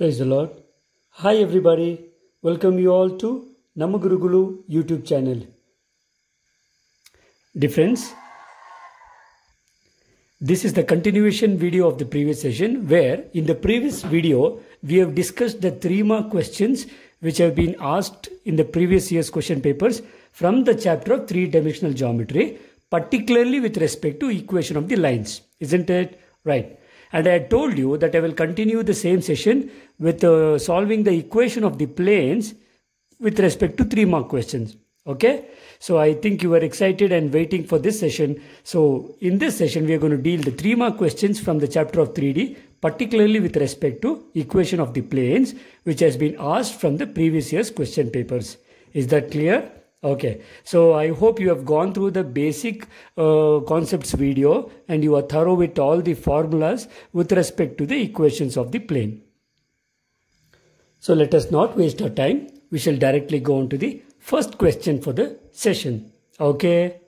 Praise the Lord. Hi everybody. Welcome you all to Namagurugulu YouTube channel. Difference. This is the continuation video of the previous session where in the previous video we have discussed the three mark questions which have been asked in the previous year's question papers from the chapter of three-dimensional geometry particularly with respect to equation of the lines. Isn't it? Right. And I had told you that I will continue the same session with uh, solving the equation of the planes with respect to three mark questions. Okay, so I think you are excited and waiting for this session. So in this session, we are going to deal the three mark questions from the chapter of 3D, particularly with respect to equation of the planes, which has been asked from the previous year's question papers. Is that clear? Okay, so I hope you have gone through the basic uh, concepts video and you are thorough with all the formulas with respect to the equations of the plane. So let us not waste our time. We shall directly go on to the first question for the session. Okay.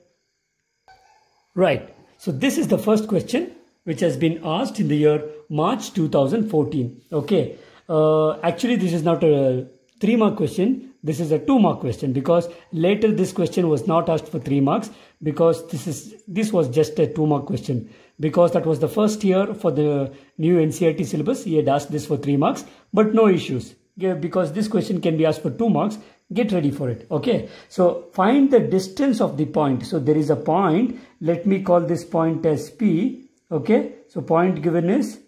Right. So this is the first question which has been asked in the year March 2014. Okay. Uh, actually, this is not a three mark question this is a two mark question because later this question was not asked for three marks because this is this was just a two mark question because that was the first year for the new NCERT syllabus. He had asked this for three marks, but no issues because this question can be asked for two marks. Get ready for it. Okay. So find the distance of the point. So there is a point. Let me call this point as P. Okay. So point given is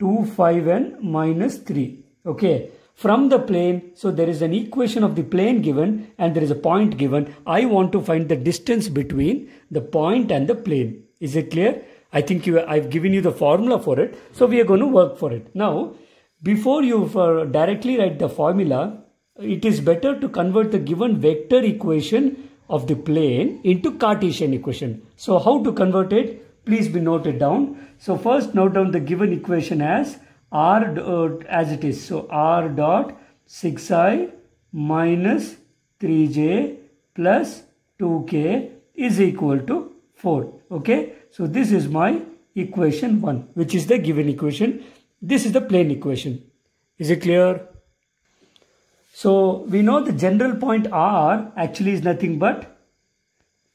2, 5 and minus 3. Okay from the plane. So there is an equation of the plane given and there is a point given. I want to find the distance between the point and the plane. Is it clear? I think you, I've given you the formula for it. So we are going to work for it. Now, before you uh, directly write the formula, it is better to convert the given vector equation of the plane into Cartesian equation. So how to convert it? Please be noted down. So first note down the given equation as r dot as it is. So r dot 6i minus 3j plus 2k is equal to 4. Okay. So this is my equation 1 which is the given equation. This is the plane equation. Is it clear? So we know the general point r actually is nothing but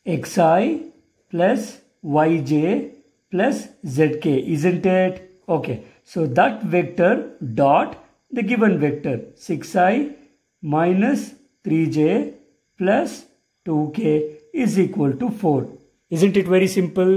xi plus yj plus zk isn't it? Okay. So that vector dot the given vector 6i minus 3j plus 2k is equal to 4. Isn't it very simple?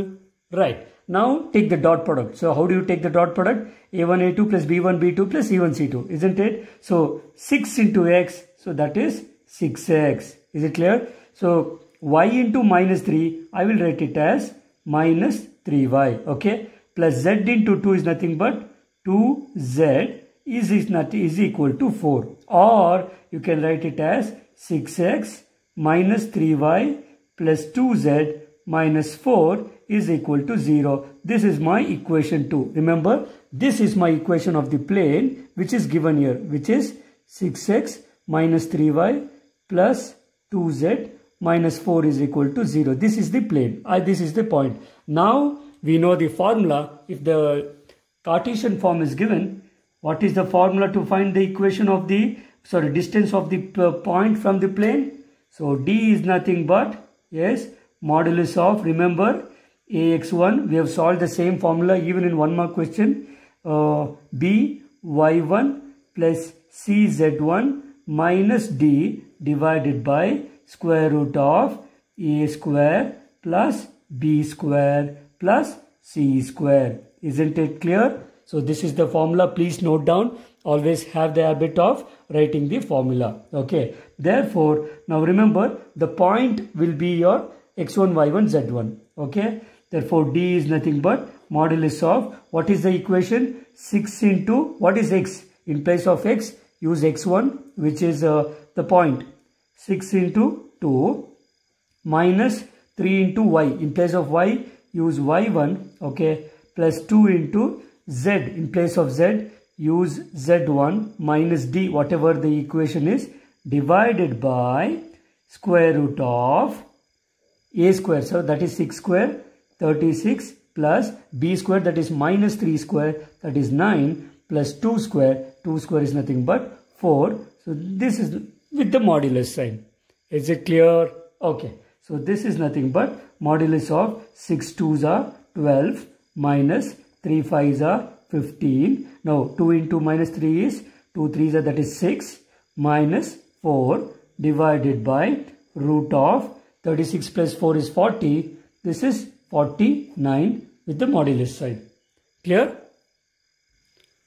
Right. Now take the dot product. So how do you take the dot product? a1, a2 plus b1, b2 plus c1, c2. Isn't it? So 6 into x. So that is 6x. Is it clear? So y into minus 3, I will write it as minus 3y. Okay. Plus z into 2 is nothing but 2z is, is not is equal to 4 or you can write it as 6x minus 3y plus 2z minus 4 is equal to 0. This is my equation 2. Remember, this is my equation of the plane which is given here, which is 6x minus 3y plus 2z minus 4 is equal to 0. This is the plane. Uh, this is the point. Now, we know the formula. If the Cartesian form is given, what is the formula to find the equation of the, sorry, distance of the uh, point from the plane? So d is nothing but, yes, modulus of, remember, ax1, we have solved the same formula even in one more question, uh, b y1 plus cz1 minus d divided by square root of a square plus b square plus c square. Isn't it clear? So this is the formula. Please note down. Always have the habit of writing the formula. Okay. Therefore, now remember the point will be your x1, y1, z1. Okay. Therefore, D is nothing but modulus of what is the equation? 6 into what is x? In place of x, use x1 which is uh, the point. 6 into 2 minus 3 into y. In place of y, use y1. Okay plus 2 into z in place of z use z1 minus d whatever the equation is divided by square root of a square so that is 6 square 36 plus b square that is minus 3 square that is 9 plus 2 square 2 square is nothing but 4 so this is with the modulus sign is it clear okay so this is nothing but modulus of 6 2s are 12 minus 3 5s are 15. Now 2 into minus 3 is 2 3s are that is 6 minus 4 divided by root of 36 plus 4 is 40. This is 49 with the modulus sign. Clear?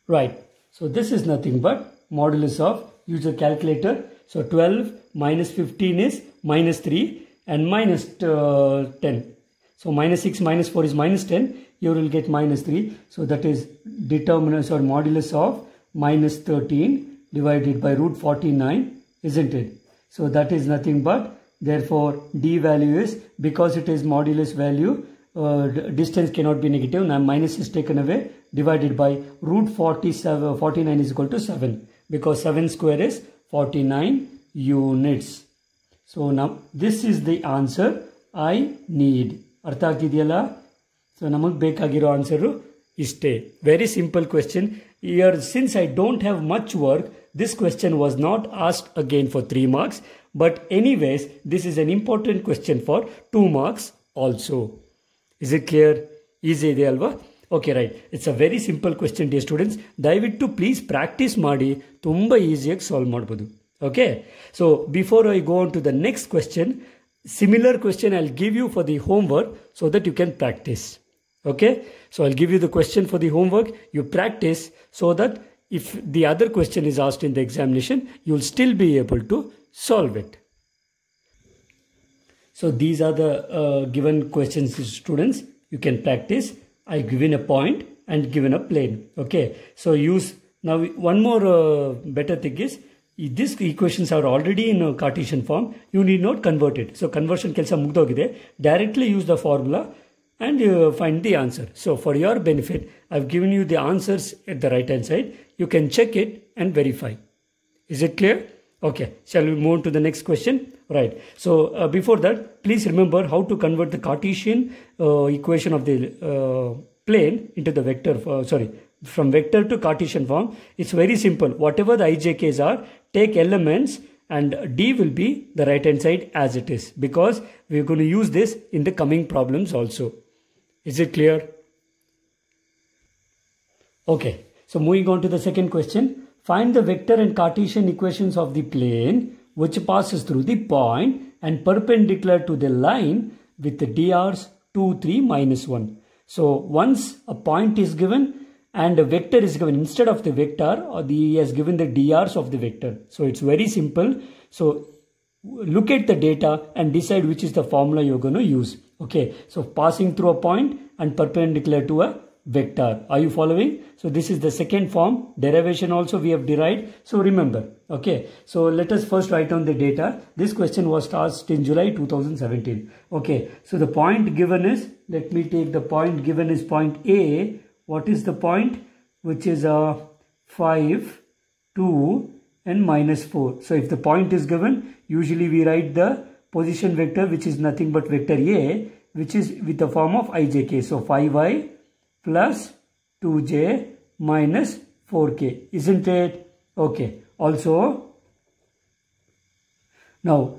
Right. So this is nothing but modulus of user calculator. So 12 minus 15 is minus 3 and minus, uh, 10. So minus 6 minus 4 is minus 10 you will get minus 3. So that is determinants or modulus of minus 13 divided by root 49, isn't it? So that is nothing but therefore d value is because it is modulus value uh, distance cannot be negative now minus is taken away divided by root 47 49 is equal to 7 because 7 square is 49 units so now this is the answer i need Arta ಆಗ್ತಿದೆಯಲ್ಲ so ನಮಗೆ ಬೇಕಾಗಿರೋ answer ಇಷ್ಟೇ very simple question year since I don't have much work this question was not asked again for three marks but anyways this is an important question for two marks also is it clear easy ಇದೆ ಅಲ್ವಾ okay right it's a very simple question dear students ದಯವಿಟ್ಟು please practice ಮಾಡಿ ತುಂಬ ಈಸಿಯಾಗಿ solve ಮಾಡ್ಬೋದು okay so before I go on to the next question similar question I will give you for the homework so that you can practice Okay, so I'll give you the question for the homework. You practice so that if the other question is asked in the examination, you'll still be able to solve it. So these are the uh, given questions to students. You can practice. I've given a point and given a plane. Okay, so use now one more uh, better thing is these equations are already in a Cartesian form. You need not convert it. So conversion ಕೆಲಸ ಮುಗ್ದೋಗಿದೆ. Directly use the formula and you find the answer. So for your benefit, I've given you the answers at the right hand side. You can check it and verify. Is it clear? Okay, shall we move on to the next question? Right. So uh, before that, please remember how to convert the Cartesian uh, equation of the uh, plane into the vector, uh, sorry, from vector to Cartesian form. It's very simple. Whatever the ijk's are, take elements and D will be the right hand side as it is because we're going to use this in the coming problems also. Is it clear? Okay, so moving on to the second question. Find the vector and Cartesian equations of the plane which passes through the point and perpendicular to the line with the drs 2, 3, minus 1. So once a point is given and a vector is given, instead of the vector, or uh, the, he has given the drs of the vector. So it's very simple. So look at the data and decide which is the formula you're going to use. Okay, so passing through a point and perpendicular to a vector. Are you following? So this is the second form. Derivation also we have derived. So remember, okay. So let us first write down the data. This question was asked in July 2017. Okay, so the point given is, let me take the point given is point A. What is the point? Which is a uh, 5, 2, and minus 4. So if the point is given, usually we write the position vector which is nothing but vector A which is with the form of ijk. So 5i plus 2j minus 4k. Isn't it? Okay. Also, now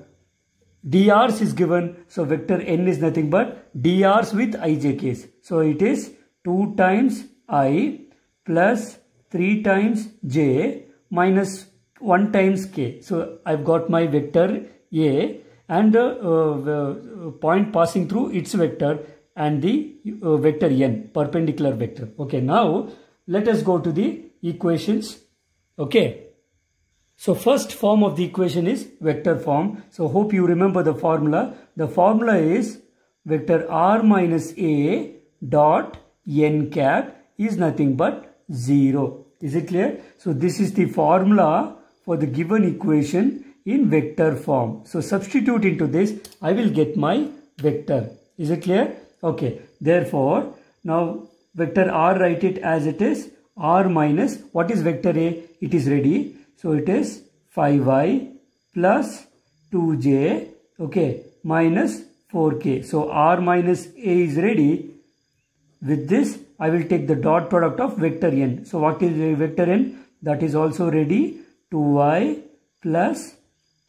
drs is given. So vector n is nothing but drs with ijk's. So it is 2 times i plus 3 times j minus 1 times k. So I've got my vector A and uh, the uh, point passing through its vector and the uh, vector n, perpendicular vector. Okay, now let us go to the equations. Okay. So first form of the equation is vector form. So hope you remember the formula. The formula is vector r minus a dot n cap is nothing but 0. Is it clear? So this is the formula for the given equation in vector form. So substitute into this, I will get my vector. Is it clear? Okay, therefore, now vector r write it as it is, r minus, what is vector a? It is ready. So it is 5y plus 2j, okay, minus 4k. So r minus a is ready. With this, I will take the dot product of vector n. So what is vector n? That is also ready. 2y plus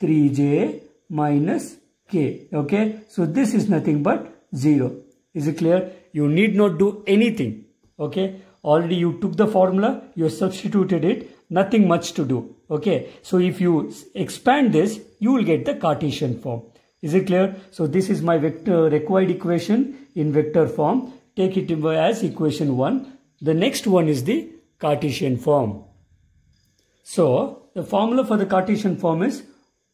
3j minus k. Okay, so this is nothing but 0. Is it clear? You need not do anything. Okay, already you took the formula, you substituted it, nothing much to do. Okay, so if you expand this, you will get the Cartesian form. Is it clear? So this is my vector required equation in vector form. Take it as equation 1. The next one is the Cartesian form. So the formula for the Cartesian form is,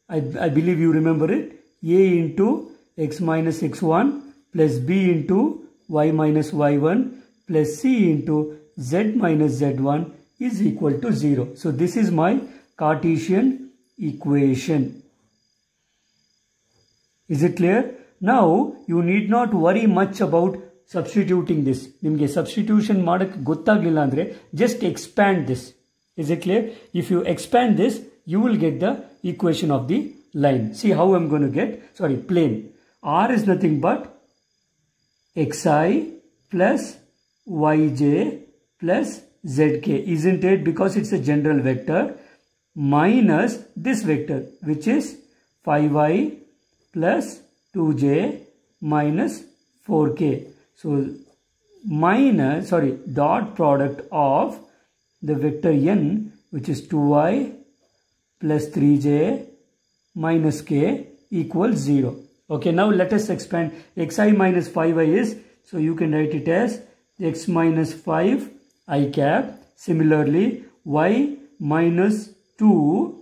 I, I believe you remember it, a into x minus x1 plus b into y minus y1 plus c into z minus z1 is equal to 0. So this is my Cartesian equation. Is it clear? Now you need not worry much about substituting this. ನಿಮಗೆ substitution ಮಾಡೋಕ್ಕೆ ಗೊತ್ತಾಗಲಿಲ್ಲ is it clear? If you expand this, you will get the equation of the line. See how I'm going to get, sorry, plane. R is nothing but xi plus yj plus zk, isn't it? Because it's a general vector minus this vector, which is 5i plus 2j minus 4k. So minus, sorry, dot product of the vector n which is 2y plus 3j minus k equals 0. Okay, now let us expand xi minus 5i is, so you can write it as x minus 5 i cap. Similarly, y minus 2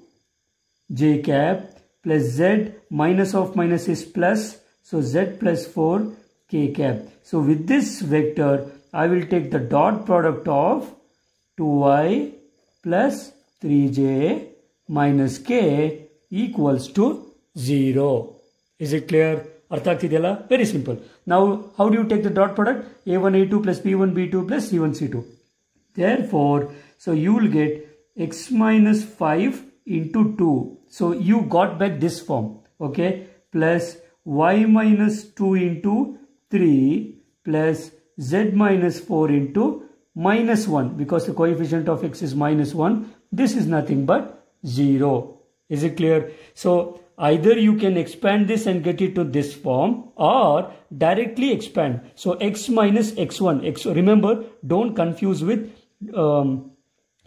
j cap plus z minus of minus is plus, so z plus 4 k cap. So with this vector, I will take the dot product of 2y plus 3j minus k equals to 0. Is it clear? Arthakthidela? Very simple. Now, how do you take the dot product? a1, a2 plus b1, b2 plus c1, c2. Therefore, so you will get x minus 5 into 2. So, you got back this form. Okay. Plus y minus 2 into 3 plus z minus 4 into minus 1 because the coefficient of x is minus 1. This is nothing but 0. Is it clear? So either you can expand this and get it to this form or directly expand. So x minus x1. X, remember, don't confuse with um,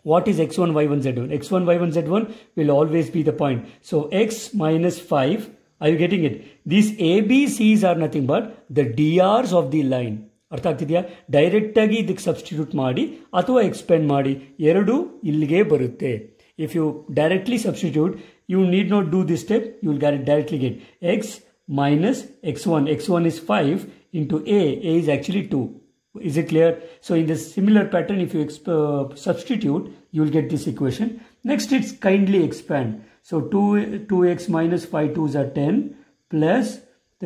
what is x1, y1, z1. x1, y1, z1 will always be the point. So x minus 5. Are you getting it? These ABCs are nothing but the DRs of the line. ಅರ್ಥ ಆಗ್ತಿದೆಯಾ ಡೈರೆಕ್ಟಾಗಿ ಇದಕ್ಕೆ substitute ಮಾಡಿ ಅಥವಾ expend ಮಾಡಿ ಎರಡೂ ಇಲ್ಲಿಗೆ ಬರುತ್ತೆ if you directly substitute you need not do this step you will garret directly get x minus x one x one is five into a a is actually two is it clear so in the similar pattern if you uh, substitute you will get this equation next it's kindly expand so 2 2x minus 5 2s are 10 plus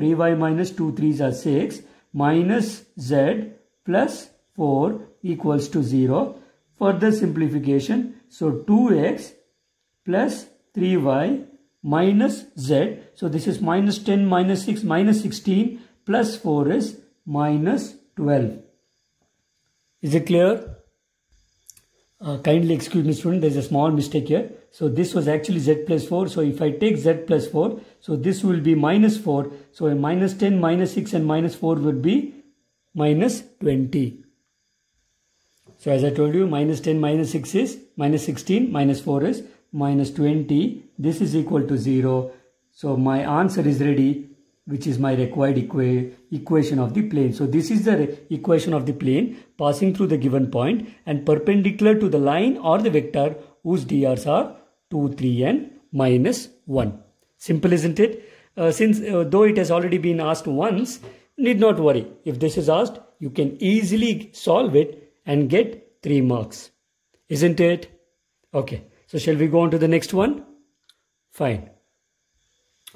3y minus 2 3s are 6 minus z plus 4 equals to 0. Further simplification, so 2x plus 3y minus z. So this is minus 10 minus 6 minus 16 plus 4 is minus 12. Is it clear? Uh, kindly excuse me student, there is a small mistake here. So this was actually z plus 4. So if I take z plus 4, so this will be minus 4. So a minus 10, minus 6 and minus 4 would be minus 20. So as I told you, minus 10, minus 6 is minus 16, minus 4 is minus 20. This is equal to 0. So my answer is ready which is my required equa equation of the plane. So this is the equation of the plane passing through the given point and perpendicular to the line or the vector whose drs are 2, 3 and minus 1. Simple isn't it? Uh, since uh, though it has already been asked once, need not worry. If this is asked, you can easily solve it and get 3 marks. Isn't it? Okay. So shall we go on to the next one? Fine.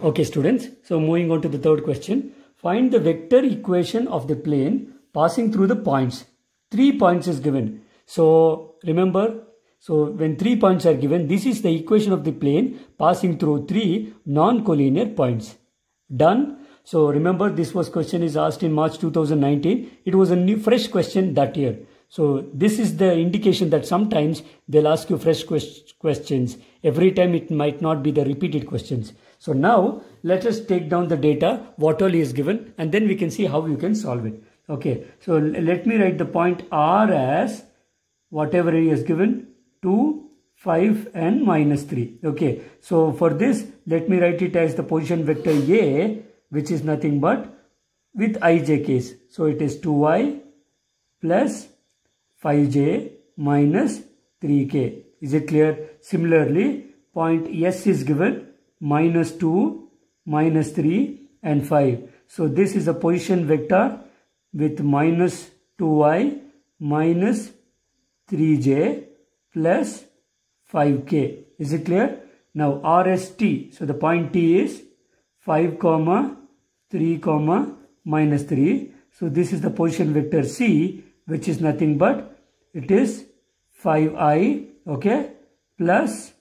Okay, students. So moving on to the third question. Find the vector equation of the plane passing through the points. Three points is given. So remember, so when three points are given, this is the equation of the plane passing through three non-collinear points. Done. So remember, this was question is asked in March 2019. It was a new fresh question that year. So this is the indication that sometimes they'll ask you fresh quest questions. Every time it might not be the repeated questions. So now let us take down the data, what all is given, and then we can see how you can solve it. Okay, so let me write the point r as whatever is given 2, 5 and minus 3. Okay, so for this let me write it as the position vector a which is nothing but with ij case. So it is 2y plus 5j minus 3k. Is it clear? Similarly, point s is given minus 2, minus 3 and 5. So this is a position vector with minus i, minus 3j plus 5k. Is it clear? Now RST, so the point T is 5 comma 3 comma minus 3. So this is the position vector C which is nothing but it is 5i okay plus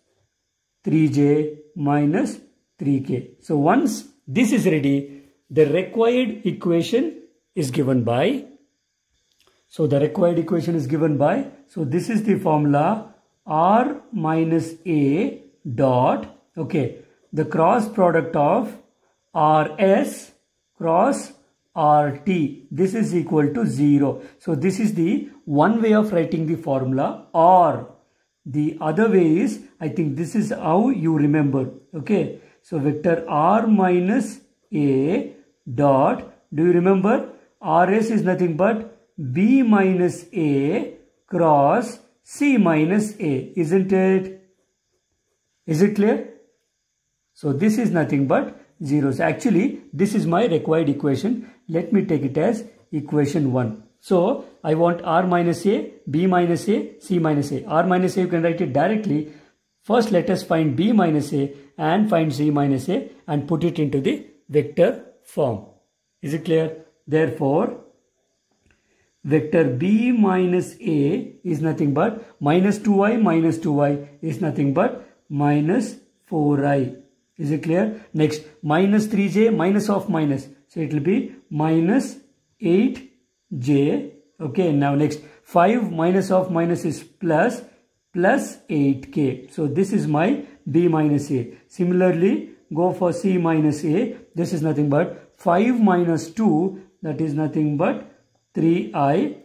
3j minus 3k. So once this is ready, the required equation is given by, so the required equation is given by, so this is the formula r minus a dot, okay, the cross product of rs cross rt this is equal to 0 so this is the one way of writing the formula or the other way is, I think this is how you remember. Okay. So vector r minus a dot, do you remember? rs is nothing but b minus a cross c minus a, isn't it? Is it clear? So this is nothing but zeros. Actually, this is my required equation. Let me take it as equation 1. So I want R minus A, B minus A, C minus A. R minus A you can write it directly. First let us find B minus A and find C minus A and put it into the vector form. Is it clear? Therefore, vector B minus A is nothing but minus 2i minus 2i is nothing but minus 4i. Is it clear? Next, minus 3j minus of minus. So it will be minus 8 j. Okay, now next 5 minus of minus is plus plus 8k. So this is my b minus a. Similarly, go for c minus a. This is nothing but 5 minus 2 that is nothing but 3i.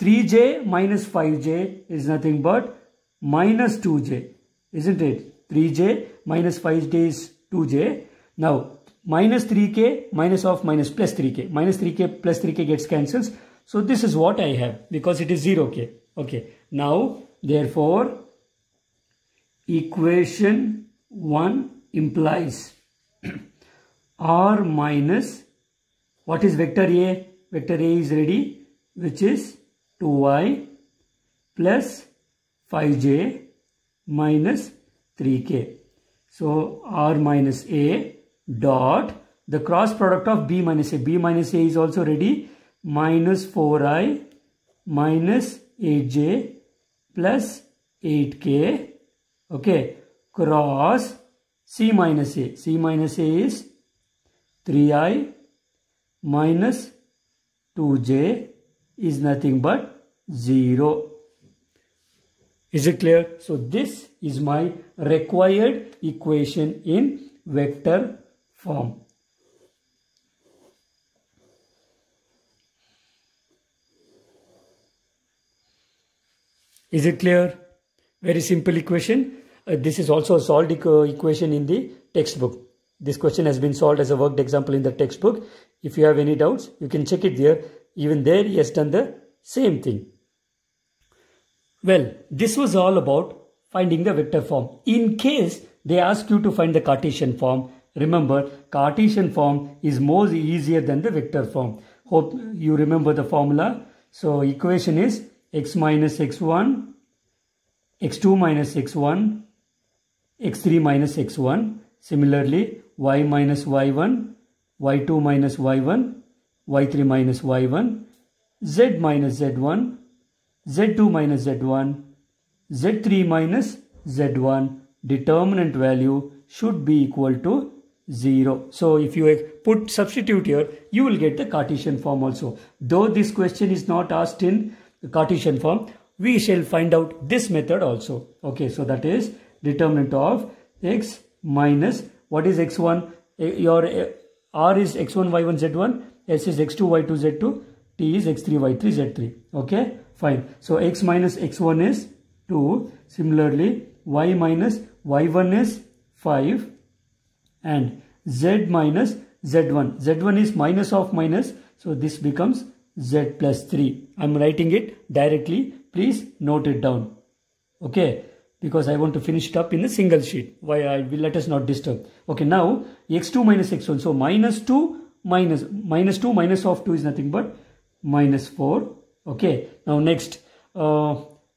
3j minus 5j is nothing but minus 2j isn't it? 3j minus 5j is 2j. Now minus 3k minus of minus plus 3k. Minus 3k plus 3k gets cancels. So this is what I have because it is 0k. Okay. Now, therefore, equation 1 implies r minus what is vector a? Vector a is ready which is 2y plus 5j minus 3k. So r minus a dot the cross product of b minus a. b minus a is also ready minus 4i minus 8j plus 8k okay cross c minus a. c minus a is 3i minus 2j is nothing but 0. Is it clear? So this is my required equation in vector form. Is it clear? Very simple equation. Uh, this is also a solved equ equation in the textbook. This question has been solved as a worked example in the textbook. If you have any doubts, you can check it there. Even there, he has done the same thing. Well, this was all about finding the vector form. In case they ask you to find the Cartesian form, Remember, Cartesian form is more easier than the vector form. Hope you remember the formula. So equation is x minus x1, x2 minus x1, x3 minus x1. Similarly, y minus y1, y2 minus y1, y3 minus y1, z minus z1, z2 minus z1, z3 minus z1 determinant value should be equal to 0. So if you put substitute here, you will get the Cartesian form also. Though this question is not asked in Cartesian form, we shall find out this method also. Okay, so that is determinant of x minus, what is x1? Your r is x1, y1, z1, s is x2, y2, z2, t is x3, y3, z3. Okay, fine. So x minus x1 is 2. Similarly, y minus y1 is 5 and z minus z1 z1 is minus of minus so this becomes z plus 3 i'm writing it directly please note it down okay because i want to finish it up in a single sheet why i will let us not disturb okay now x2 minus x1 so minus 2 minus minus 2 minus of 2 is nothing but minus 4 okay now next uh,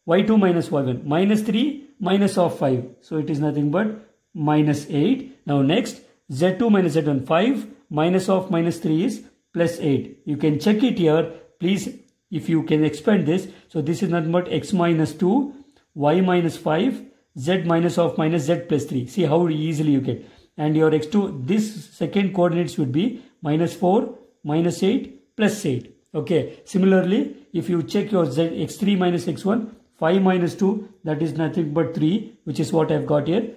y2 minus y1 minus 3 minus of 5 so it is nothing but minus 8. Now next Z2 minus Z1 5 minus of minus 3 is plus 8. You can check it here. Please if you can expand this. So this is nothing but x minus 2 y minus 5 z minus of minus z plus 3. See how easily you get. And your x2 this second coordinates would be minus 4 minus 8 plus 8. Okay. Similarly if you check your z x3 minus x1 5 minus 2 that is nothing but 3 which is what I've got here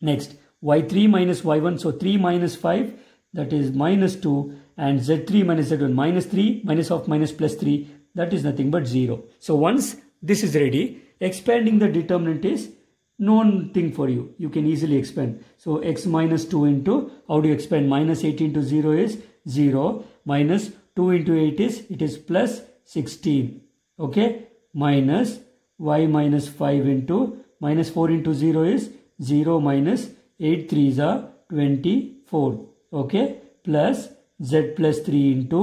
Next, y3 minus y1, so 3 minus 5, that is minus 2, and z3 minus z1, minus 3, minus of minus plus 3, that is nothing but 0. So once this is ready, expanding the determinant is known thing for you. You can easily expand. So x minus 2 into, how do you expand? Minus 8 into 0 is 0, minus 2 into 8 is, it is plus 16, okay? Minus y minus 5 into, minus 4 into 0 is 0 minus 8 3s are 24 okay plus z plus 3 into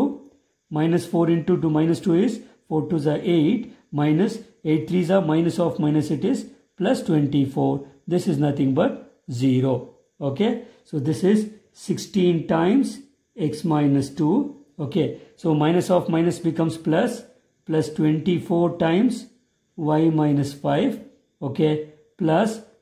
minus 4 into 2 minus 2 is 4 2 is 8 minus 8 3s are minus of minus it is plus 24 this is nothing but 0 okay so this is 16 times x minus 2 okay so minus of minus becomes plus plus 24 times y minus 5 okay plus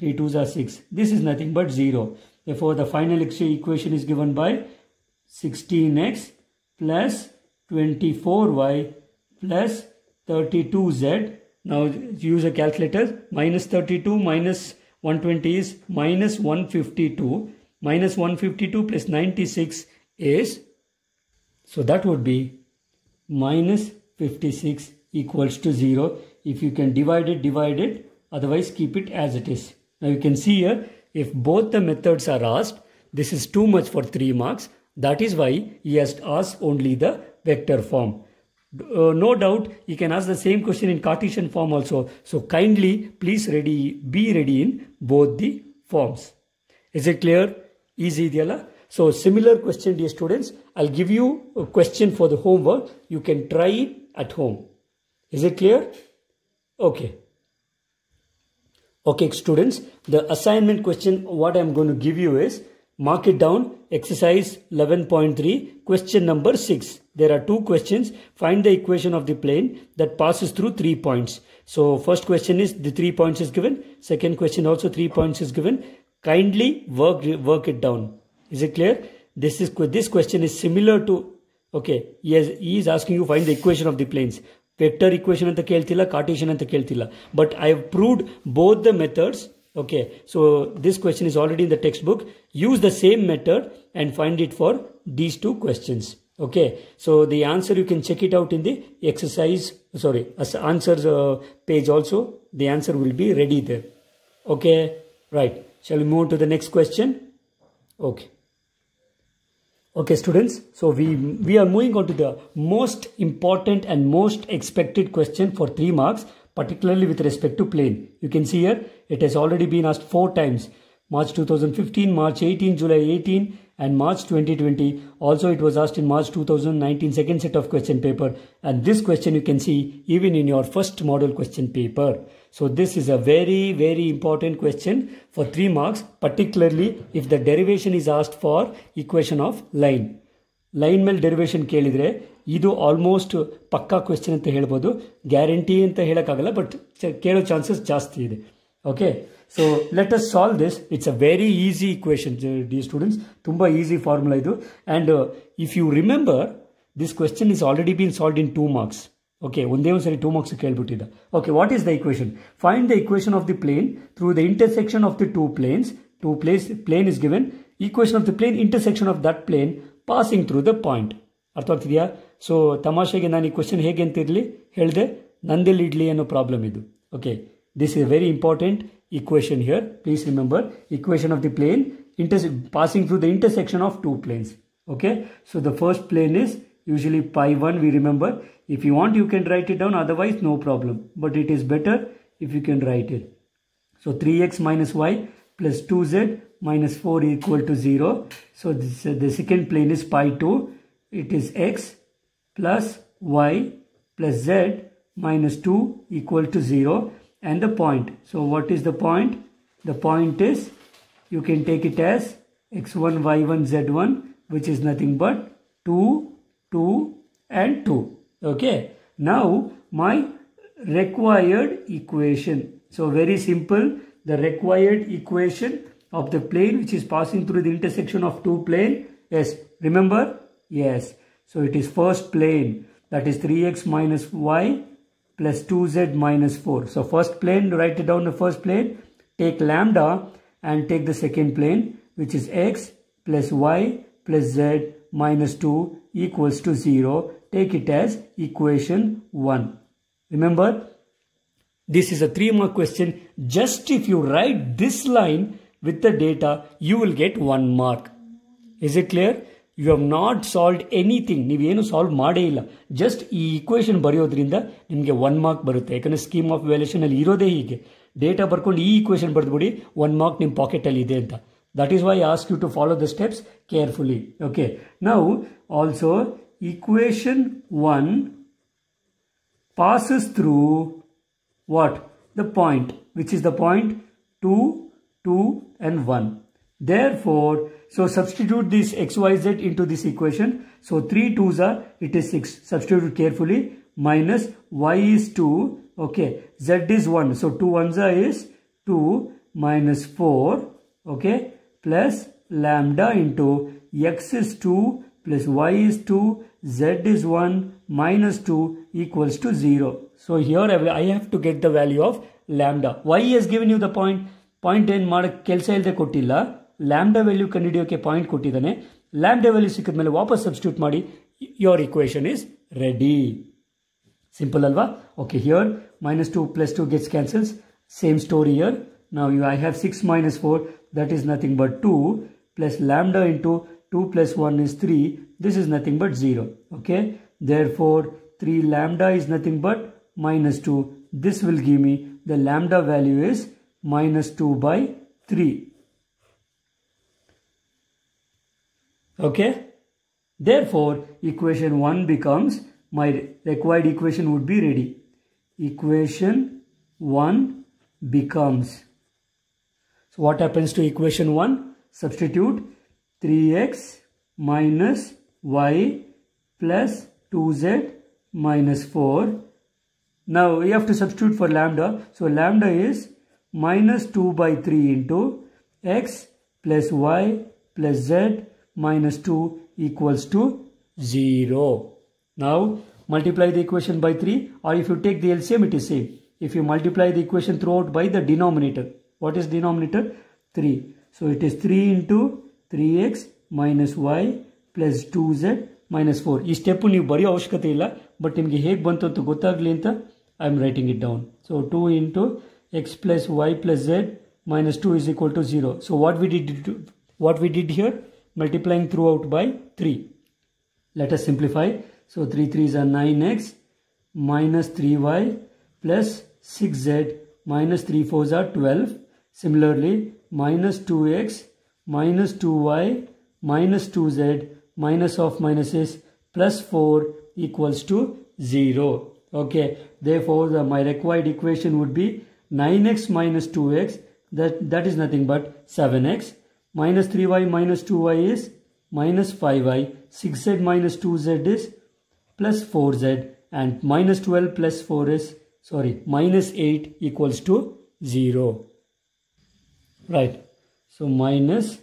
3 2s are 6. This is nothing but 0. Therefore, the final equation is given by 16x plus 24y plus 32z. Now use a calculator. Minus 32 minus 120 is minus 152. Minus 152 plus 96 is, so that would be minus 56 equals to 0. If you can divide it, divide it. Otherwise, keep it as it is. Now you can see here, if both the methods are asked, this is too much for 3 marks. That is why he has asked only the vector form. Uh, no doubt you can ask the same question in Cartesian form also. So kindly please ready be ready in both the forms. Is it clear? Easy Diala? So similar question dear students. I'll give you a question for the homework. You can try it at home. Is it clear? Okay. Okay, students, the assignment question what I'm going to give you is mark it down exercise 11.3 question number 6 there are two questions find the equation of the plane that passes through three points so first question is the three points is given second question also three points is given kindly work work it down is it clear this is this question is similar to okay yes he is asking you find the equation of the planes vector equation ಅಂತ ಕೇಳ್ತಿಲ್ಲ Cartesian ಅಂತ ಕೇಳ್ತಿಲ್ಲ but I have proved both the methods okay so this question is already in the textbook use the same method and find it for these two questions okay so the answer you can check it out in the exercise sorry answers page also the answer will be ready there okay right shall move to the next question okay Okay, students, so we, we are moving on to the most important and most expected question for 3 marks, particularly with respect to plane. You can see here, it has already been asked 4 times. March 2015, March 18, July 18 and March 2020. Also, it was asked in March 2019 second set of question paper. And this question you can see even in your first model question paper. So this is a very very important question for three marks particularly if the derivation is asked for equation of line line ಮೇಲೆ derivation ಕೇಳಿದರೆ ಇದು almost ಪಕ್ಕಾ question ಅಂತ ಹೇಳ್ಬೋದು guarantee ಅಂತ ಹೇಳೋಕ್ಕಾಗಲ್ಲ but ಕೇಳೋ chances ಜಾಸ್ತಿ ಇದೆ okay so let us solve this it's a very easy equation dear students ತುಂಬ ಈಸಿ ಫಾರ್ಮುಲಾ ಇದು and if you remember this question is already been solve in two marks okay ಒಂದೇ ಒಂದು ಸರಿ two marks ಕೇಳ್ಬಿಟ್ಟಿದ್ದ okay what is the equation find the equation of the plane through the intersection of the two planes two places plane is given equation of the plane intersection of that plane passing through the point ಅರ್ಥ ಆಗ್ತಿದೆಯಾ so ತಮಾಷೆಗೆ ನಾನು ಈ question ಹೇಗೆ ಅಂತ ಇರಲಿ ಹೇಳಿದೆ ನಂದೆಲ್ಲಿ ಇಡ್ಲಿ ಅನ್ನೋ ಪ್ರಾಬ್ಲಮ್ ಇದು okay this is very important equation here please remember equation of the plane inter passing through the intersection of two planes okay so the first plane is usually pi one we remember If you want, you can write it down. Otherwise, no problem. But it is better if you can write it. So 3x minus y plus 2z minus 4 equal to 0. So this, uh, the second plane is pi 2. It is x plus y plus z minus 2 equal to 0 and the point. So what is the point? The point is you can take it as x1, y1, z1 which is nothing but 2, 2 and 2 okay now my required equation so very simple the required equation of the plane which is passing through the intersection of two plane yes remember yes so it is first plane that is 3x minus y plus 2z minus 4 so first plane write it down the first plane take lambda and take the second plane which is x plus y plus z minus 2 equals to 0 take it as equation 1. Remember, this is a three mark question just if you write this line with the data you will get one mark Is it clear you have not solved anything ನೀವೇನು solve ಮಾಡೇ ಇಲ್ಲ just ಈ equation ಬರೆಯೋದ್ರಿಂದ ನಿಮಗೆ one mark ಬರುತ್ತೆ ಯಾಕಂದರೆ scheme of ವ್ಯಾಲ್ಯೂಷನಲ್ಲಿ ಇರೋದೇ ಹೀಗೆ data ಬರ್ಕೊಂಡು ಈ ಈಕ್ವೇಷನ್ ಬರೆದುಬಿಡಿ ಒನ್ ಮಾರ್ಕ್ ನಿಮ್ಮ ಪಾಕೆಟಲ್ಲಿ ಇದೆ ಅಂತ that is why ask you to follow the steps carefully okay ನಾವು also equation 1 passes through what? The point, which is the point 2, 2 and 1. Therefore, so substitute this xyz into this equation. So 3 2s are, it is 6. Substitute carefully, minus y is 2, okay, z is 1. So 2 1s are is 2 minus 4, okay, plus lambda into x is 2 plus y is 2 z is 1 minus 2 equals to 0 so here i have to get the value of lambda y has given you the point point 10 mark kelsa ilde kottilla lambda value kandidiyoke point kottidane lambda value sikkad mele vapas substitute maadi your equation is ready simple alva okay here minus 2 plus 2 gets cancels same story here now i have 6 minus 4 that is nothing but 2 plus lambda into 2 plus 1 is 3. This is nothing but 0. Okay. Therefore, 3 lambda is nothing but minus 2. This will give me the lambda value is minus 2 by 3. Okay. Therefore, equation 1 becomes my required equation would be ready. Equation 1 becomes. So what happens to equation 1? Substitute 3x minus y plus 2z minus 4. Now we have to substitute for lambda. So lambda is minus 2 by 3 into x plus y plus z minus 2 equals to 0. Now multiply the equation by 3 or if you take the LCM it is same. If you multiply the equation throughout by the denominator. What is denominator? 3. So it is 3 into 3x minus y plus 2z minus 4. This step is very important. But if you want I am writing it down. So 2 into x plus y plus z minus 2 is equal to 0. So what we did, what we did here? Multiplying throughout by 3. Let us simplify. So 3 3s are 9x minus 3y plus 6z minus 3 4s are 12. Similarly, minus 2x minus 2y minus 2z minus of minuses plus 4 equals to 0. Okay, therefore the, my required equation would be 9x minus 2x that, that is nothing but 7x minus 3y minus 2y is minus 5y 6z minus 2z is plus 4z and minus 12 plus 4 is sorry minus 8 equals to 0 right So minus,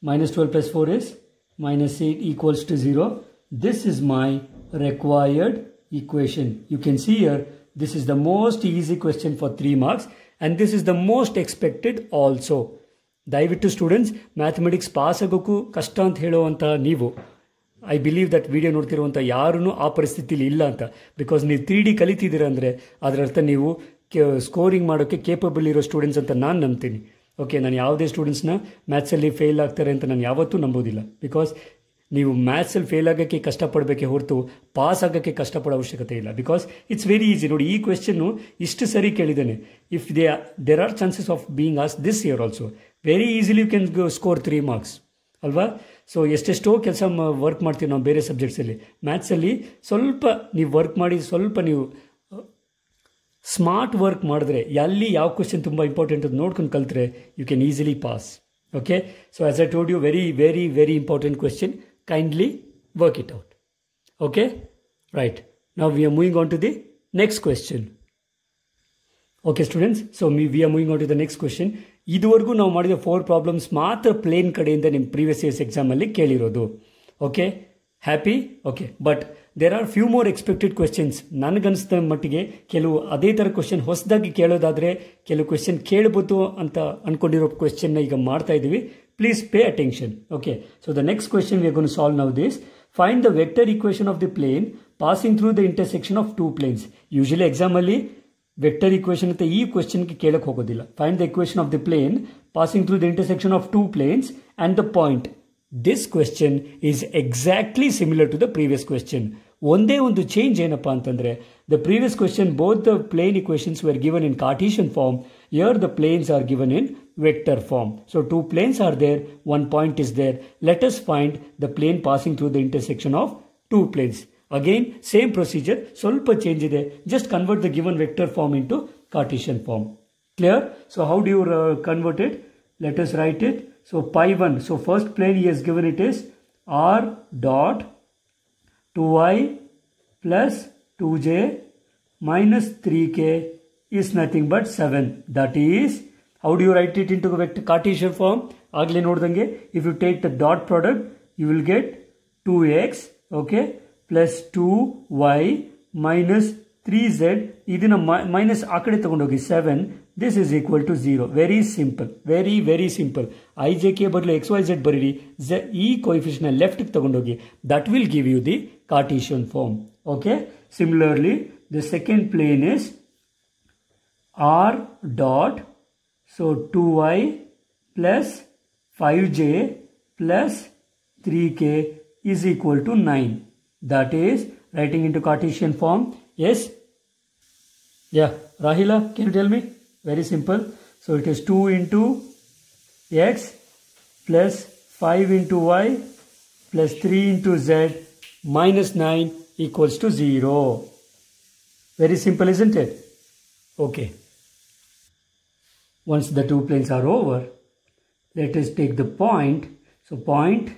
minus 12 plus 4 is minus 8 equals to 0. This is my required equation. You can see here, this is the most easy question for 3 marks. And this is the most expected also. Dive to students, mathematics pasagoku kastant hello anta nivo. I believe that video notirunta yarunu illa anta. Because ni 3D kalitidirandre, adrartha nivo scoring madoke capable students anta nan namtini. Okay ನಾನು ಯಾವುದೇ ಸ್ಟೂಡೆಂಟ್ಸ್ನ ಮ್ಯಾಥ್ಸಲ್ಲಿ fail ಆಗ್ತಾರೆ ಅಂತ ನಾನು ಯಾವತ್ತೂ ನಂಬೋದಿಲ್ಲ because ನೀವು ಮ್ಯಾಥ್ಸಲ್ಲಿ fail ಆಗೋಕ್ಕೆ ಕಷ್ಟಪಡಬೇಕೆ ಹೊರತು ಪಾಸ್ ಆಗೋಕ್ಕೆ ಕಷ್ಟಪಡೋ ಅವಶ್ಯಕತೆ ಇಲ್ಲ ಬಿಕಾಸ್ ಇಟ್ಸ್ ವೆರಿ ಈಸಿ ನೋಡಿ ಈ ಕ್ವೆಶನ್ನು ಇಷ್ಟು ಸರಿ ಕೇಳಿದ್ದೇನೆ if they there are chances of being as this year also very easily you can score three marks ಅಲ್ವಾ ಸೊ ಎಷ್ಟೆಷ್ಟೋ ಕೆಲಸ ವರ್ಕ್ ಮಾಡ್ತೀವಿ ನಾವು ಬೇರೆ ಸಬ್ಜೆಕ್ಟ್ಸಲ್ಲಿ ಮ್ಯಾಥ್ಸಲ್ಲಿ ಸ್ವಲ್ಪ ನೀವು ವರ್ಕ್ ಮಾಡಿ ಸ್ವಲ್ಪ ನೀವು ಸ್ಮಾರ್ಟ್ ವರ್ಕ್ ಮಾಡಿದ್ರೆ ಎಲ್ಲಿ ಯಾವ ಕ್ವಶನ್ ತುಂಬ ಇಂಪಾರ್ಟೆಂಟ್ ಅದು ನೋಡ್ಕೊಂಡು ಕಲ್ತ್ರೆ you can easily pass okay so as I told you very very very important question kindly work it out okay right ನಾವು we are moving on to the next question okay students so me we are moving on to the next question ಇದುವರೆಗೂ ನಾವು ಮಾಡಿದ four problems ಮಾತ್ರ plane ಕಡೆಯಿಂದ ನಿಮ್ಮ previous years ಎಕ್ಸಾಮಲ್ಲಿ ಕೇಳಿರೋದು okay happy okay but there are few more expected questions ನನಗನ್ಸಿದ ಮಟ್ಟಿಗೆ ಕೆಲವು ಅದೇ ಥರ ಕ್ವೆಶನ್ ಹೊಸದಾಗಿ ಕೇಳೋದಾದರೆ ಕೆಲವು ಕ್ವೆಶನ್ ಕೇಳ್ಬೋದು ಅಂತ ಅಂದ್ಕೊಂಡಿರೋ ಕ್ವೆಶನ್ನ ಈಗ ಮಾಡ್ತಾ ಇದ್ದೀವಿ please pay attention okay so the next question we gonna solve now this find the vector equation of the plane passing through the intersection of two planes usually ಎಕ್ಸಾಮಲ್ಲಿ ವೆಕ್ಟರ್ ಇಕ್ವೇಷನ್ ಅಂತ ಈ ಕ್ವೆಶನ್ಗೆ ಕೇಳಕ್ಕೆ ಹೋಗೋದಿಲ್ಲ find the equation of the plane passing through the intersection of two planes and the point this question is exactly similar to the previous one ಒಂದೇ ಒಂದು change ಏನಪ್ಪ ಅಂತಂದರೆ the previous question, both the plane equations were given in Cartesian form here the planes are given in vector form. So two planes are there, one point is there. Let us find the plane passing through the intersection of two planes. Again, same procedure, ಸ್ವಲ್ಪ change ಇದೆ. Just convert the given vector form into Cartesian form. Clear? So how do you uh, convert it? Let us write it. So pi 1. So first plane he has given it is r dot 2y plus 2j minus 3k is nothing but 7. That is, how do you write it into vector Cartesian form? if you take the dot product, you will get 2x, okay, plus 2y minus 3z idu nama minus akade tagondogi 7 this is equal to 0 very simple very very simple ijk badlu xyz The e coefficient left tagondogi that will give you the cartesian form okay similarly the second plane is r dot so 2y plus 5j plus 3k is equal to 9 that is writing into cartesian form Yes? Yeah. Rahila, can you tell me? Very simple. So it is 2 into x plus 5 into y plus 3 into z minus 9 equals to 0. Very simple, isn't it? Okay. Once the two planes are over, let us take the point. So point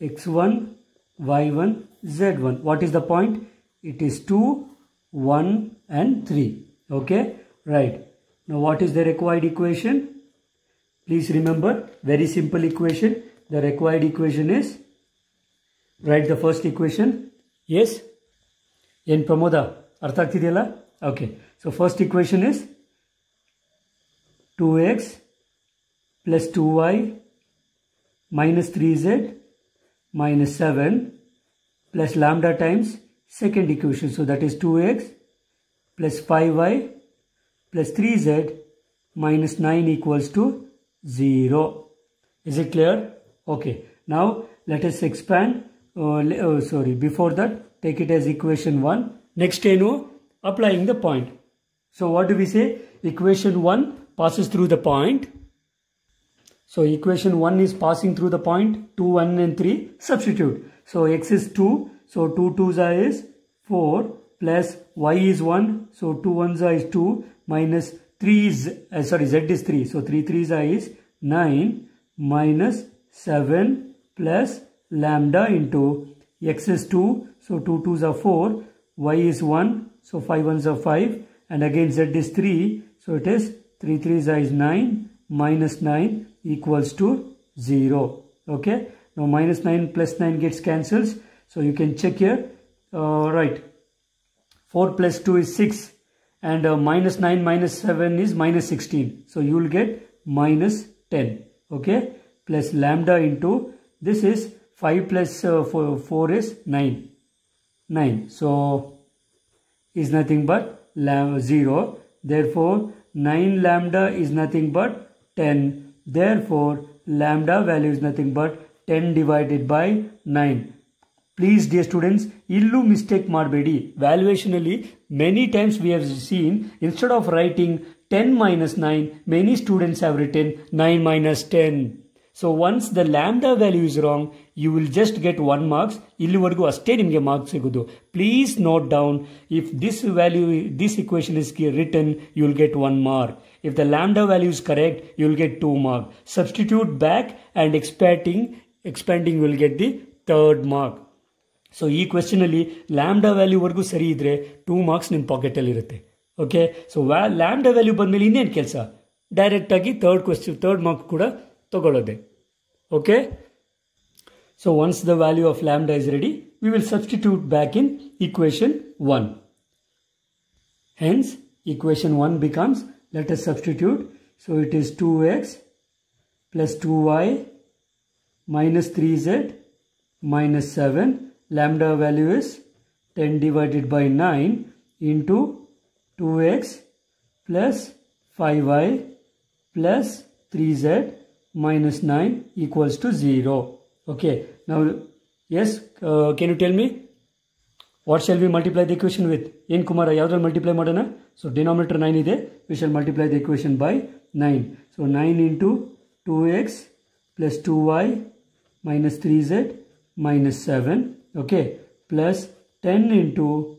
x1, y1, z1. What is the point? It is 2 1 and 3. Okay, right. Now what is the required equation? Please remember, very simple equation. The required equation is, write the first equation. Yes? in Pramoda, ಅರ್ಥ okay. So, first equation is two x plus two y minus three z minus seven plus lambda times second equation. So that is 2x plus 5y plus 3z minus 9 equals to 0. Is it clear? Okay. Now let us expand. Uh, oh, sorry, before that, take it as equation 1. Next, you know, applying the point. So what do we say? Equation 1 passes through the point. So equation 1 is passing through the point 2, 1 and 3 substitute. So x is 2, so 2 2s are is 4 plus y is 1. So 2 1s are is 2 minus 3 is, uh, sorry, z is 3. So 3 3s are is 9 minus 7 plus lambda into x is 2. So 2 2s are 4. y is 1. So 5 1s are 5. And again z is 3. So it is 3 3s is 9 minus 9 equals to 0. Okay. Now minus 9 plus 9 gets cancels. So you can check here, uh, right, 4 plus 2 is 6 and uh, minus 9 minus 7 is minus 16. So you will get minus 10, okay, plus lambda into, this is 5 plus, uh, 4, 4 is 9, 9. So is nothing but 0. Therefore, 9 lambda is nothing but 10. Therefore, lambda value is nothing but 10 divided by 9. Please, dear students, illu mistake maadbedi. Valuationally, many times we have seen, instead of writing 10 minus 9, many students have written 9 minus 10. So, once the lambda value is wrong, you will just get 1 marks. Illu vargu astay nimge marks Please note down, if this value, this equation is written, you will get 1 mark. If the lambda value is correct, you will get 2 mark. Substitute back and expanding, expanding will get the third mark. So यह question lambda value वर्गू सरी two marks निम पॉकेटलिते okay so व्या lambda value बंद मेल in case directly third question third mark कूड़ा तकोदे okay so one the value of lambda is ready we will substitute back in equation one hence equation one becomes let substitute so it is two x plus two y minus three z minus seven lambda value is 10 divided by 9 into 2x plus 5y plus 3z minus 9 equals to 0. Okay. Now, yes, uh, can you tell me what shall we multiply the equation with? In Kumara, yadar multiply madana. So, denominator 9 is there. We shall multiply the equation by 9. So, 9 into 2x plus 2y minus 3z minus 7 okay plus 10 into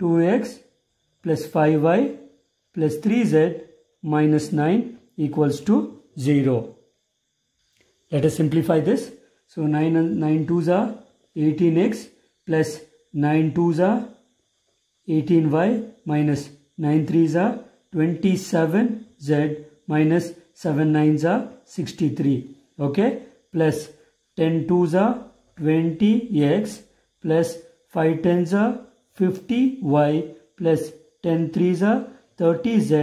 2x plus 5y plus 3z minus 9 equals to 0. Let us simplify this. So 9 and 9 2s are 18x plus 9 2s are 18y minus 9 3s are 27z minus 7 9s are 63. Okay plus 10 2s are 20x plus 5 tens are 50y plus 10 threes are 30z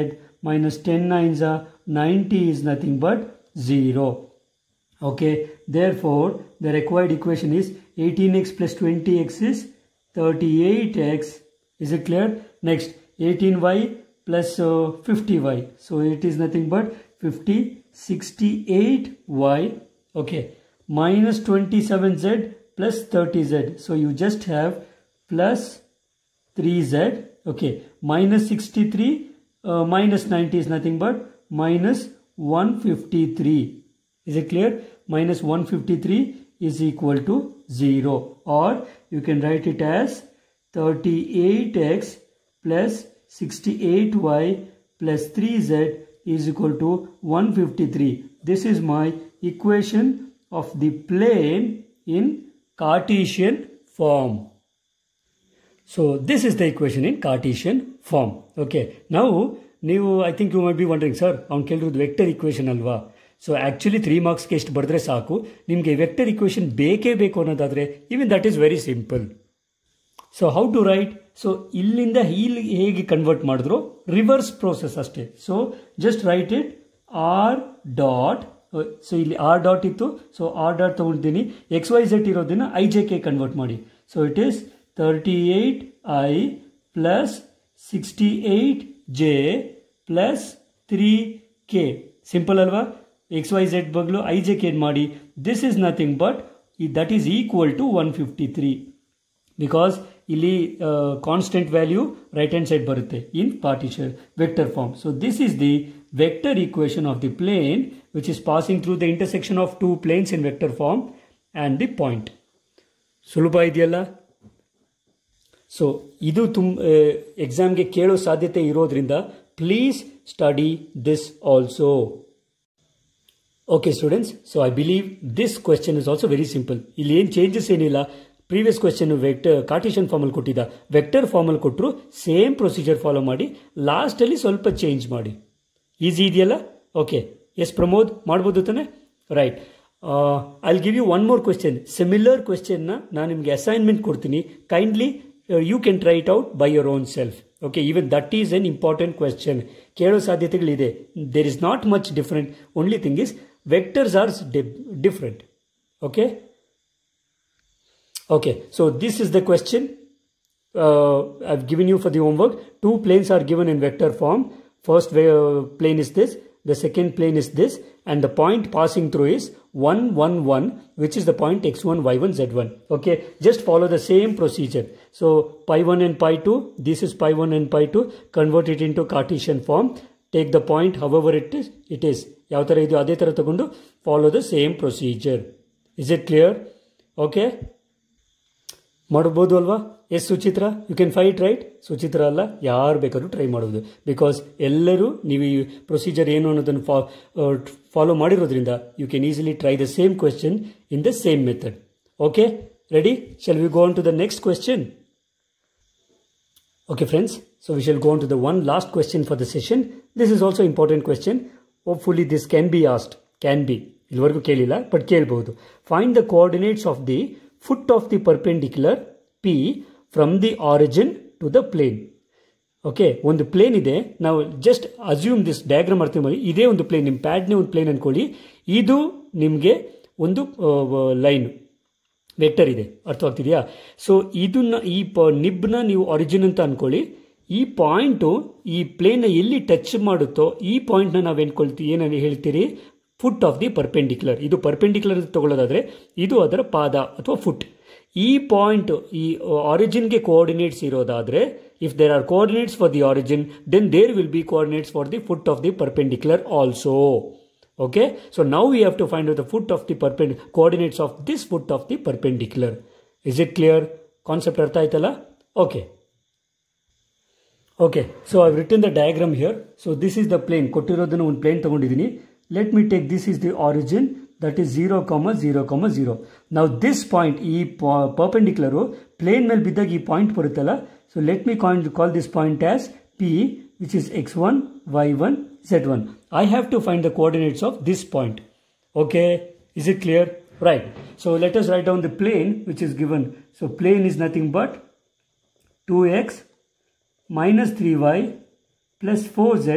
minus 10 nines are 90 is nothing but 0. Okay, therefore the required equation is 18x plus 20x is 38x. Is it clear? Next, 18y plus, uh, 50y. So it is nothing but 50, 68y. Okay, minus 27z plus 30z. So you just have plus 3z. Okay, minus 63, uh, minus 90 is nothing but minus 153. Is it clear? Minus 153 is equal to 0 or you can write it as 38x plus 68y plus 3z is equal to 153. This is my equation of the plane in Cartesian form. So this is the equation in Cartesian form. Okay ನಾವು ನೀವು I think you may be wondering sir ಅವ್ನು ಕೇಳಿರೋದು vector equation ಅಲ್ವಾ so actually three ಮಾರ್ಕ್ಸ್ಗೆ ಎಷ್ಟು ಬರೆದ್ರೆ ಸಾಕು ನಿಮಗೆ ವೆಕ್ಟರ್ ಇಕ್ವೇಷನ್ ಬೇಕೇ ಬೇಕು ಅನ್ನೋದಾದರೆ even that is very simple so how to write so ಇಲ್ಲಿಂದ ಇಲ್ಲಿ ಹೇಗೆ ಕನ್ವರ್ಟ್ ಮಾಡಿದ್ರು ರಿವರ್ಸ್ ಪ್ರೋಸೆಸ್ ಅಷ್ಟೇ so just write it r dot so ಇಲ್ಲಿ ಆರ್ ಡಾಟ್ ಇತ್ತು ಸೊ ಆರ್ ಡಾಟ್ ತೊಗೊಂಡಿದ್ದೀನಿ ಎಕ್ಸ್ ವೈ ಝೆಡ್ ಇರೋದನ್ನು ಐ ಜೆ ಕೆ ಕನ್ವರ್ಟ್ ಮಾಡಿ so it is thirty eight i plus sixty eight j plus three k simple ಅಲ್ವಾ x y z ಬಗ್ಲು i j k ಮಾಡಿ this is nothing but ಈ that is equal to one fifty three because ಇಲ್ಲಿ constant value right hand side ಬರುತ್ತೆ in partition vector form so this is the vector equation of the plane which is passing through the intersection of two planes in vector form and the point. ಸುಲಭ ಇದೆಯಲ್ಲ so ಇದು ತುಂಬ ಎಕ್ಸಾಮ್ಗೆ ಕೇಳೋ ಸಾಧ್ಯತೆ ಇರೋದ್ರಿಂದ please study this also okay students so I believe this question is also very simple ಇಲ್ಲಿ ಏನು ಚೇಂಜಸ್ ಏನಿಲ್ಲ ಪ್ರೀವಿಯಸ್ ಕ್ವೆಶನ್ ವೆಕ್ಟರ್ ಕಾರ್ಟಿಷನ್ ಫಾರ್ಮಲ್ಲಿ ಕೊಟ್ಟಿದ್ದ ವೆಕ್ಟರ್ ಫಾರ್ಮಲ್ ಕೊಟ್ಟರು ಸೇಮ್ ಪ್ರೊಸೀಜರ್ ಫಾಲೋ ಮಾಡಿ ಲಾಸ್ಟಲ್ಲಿ ಸ್ವಲ್ಪ ಚೇಂಜ್ ಮಾಡಿ ಈಸಿ ಇದೆಯಲ್ಲ ಓಕೆ ಎಸ್ ಪ್ರಮೋದ್ ಮಾಡ್ಬೋದು ತಾನೆ right I give you one more question similar ಕ್ವೆಶ್ಚನ್ನ ನಾನು ನಿಮಗೆ ಅಸೈನ್ಮೆಂಟ್ ಕೊಡ್ತೀನಿ kindly you can try out by your own self okay even that is an important question ಕೇಳೋ ಸಾಧ್ಯತೆಗಳಿದೆ there is not much different only thing is vectors are different okay okay so this is the question I given you for the homework two planes are given in vector form first plane is this the second plane is this and the point passing through is 1 1 1 which is the point x1 y1 z1 okay just follow the same procedure so pi 1 and pi 2 this is pi 1 and pi 2 convert it into cartesian form take the point however it is it is ಯಾವ ಥರ ಇದು ಅದೇ ಥರ ತಗೊಂಡು follow the ಮಾಡ್ಬೋದು ಅಲ್ವಾ yes Suchitra you can fight right Suchitra ಅಲ್ಲ ಯಾರು ಬೇಕಾದ್ರೂ ಟ್ರೈ ಮಾಡೋದು ಬಿಕಾಸ್ ಎಲ್ಲರೂ ನೀವು ಈ ಪ್ರೊಸೀಜರ್ ಏನು ಅನ್ನೋದನ್ನು ಫಾ ಫಾಲೋ ಮಾಡಿರೋದ್ರಿಂದ you can easily try the same question in the same method okay ready shall we go on to the next question okay friends so we shall go on to the one last question for the session this is also important question fully this can be asked can be ಇಲ್ಲಿವರೆಗೂ ಕೇಳಿಲ್ಲ but ಕೇಳ್ಬೋದು find the coordinates of the foot of the perpendicular P from the origin to the plane. Okay ಒಂದು plane ಇದೆ ನಾವು just assume this diagram ಮಾಡ್ತೀವಿ ಇದೇ ಒಂದು plane ನಿಮ್ಮ ಪ್ಯಾಡ್ನೇ ಒಂದು ಪ್ಲೇನ್ ಅಂದ್ಕೊಳ್ಳಿ ಇದು ನಿಮಗೆ ಒಂದು ಲೈನ್ ವೆಕ್ಟರ್ ಇದೆ ಅರ್ಥವಾಗ್ತಿದೆಯಾ ಸೊ ಇದನ್ನ ಈ ಪ ನಿಬ್ನ ನೀವು ಆರಿಜಿನ್ ಅಂತ ಅಂದ್ಕೊಳ್ಳಿ ಈ ಪಾಯಿಂಟು ಈ ಪ್ಲೇನ್ನ ಎಲ್ಲಿ ಟಚ್ ಮಾಡುತ್ತೋ ಈ ಪಾಯಿಂಟ್ನ ನಾವು ಏನ್ಕೊಳ್ತೀವಿ ಏನಂತ ಹೇಳ್ತೀರಿ ಫುಟ್ ಆಫ್ ದಿ ಪರ್ಪೆಂಡಿಕ್ಯುಲರ್ ಇದು ಪರ್ಪೆಂಡಿಕ್ಯುಲರ್ ತಗೊಳ್ಳೋದಾದರೆ ಇದು ಅದರ ಪಾದ ಅಥವಾ ಫುಟ್ ಈ ಪಾಯಿಂಟ್ ಈ ಆರಿಜಿನ್ಗೆ ಕೋಆರ್ಡಿನೇಟ್ಸ್ ಇರೋದಾದರೆ if there are coordinates for the origin then there will be coordinates for the foot of the perpendicular also okay so now we have to find out the foot of the perpend coordinates of this foot of the perpendicular is it clear concept ಅರ್ಥ ಆಯ್ತಲ್ಲ okay okay so I written the diagram here so this is the plane ಕೊಟ್ಟಿರೋದನ್ನು ಒಂದು plane ತೊಗೊಂಡಿದ್ದೀನಿ let me take this is the origin that is 0 comma 0 comma 0 now this point E perpendicular plane will be the point. ಬರುತ್ತಲ್ಲ so let me call this point as p which is x1 y1 z1 i have to find the coordinates of this point okay is it clear right so let us write down the plane which is given so plane is nothing but 2x minus 3y plus 4z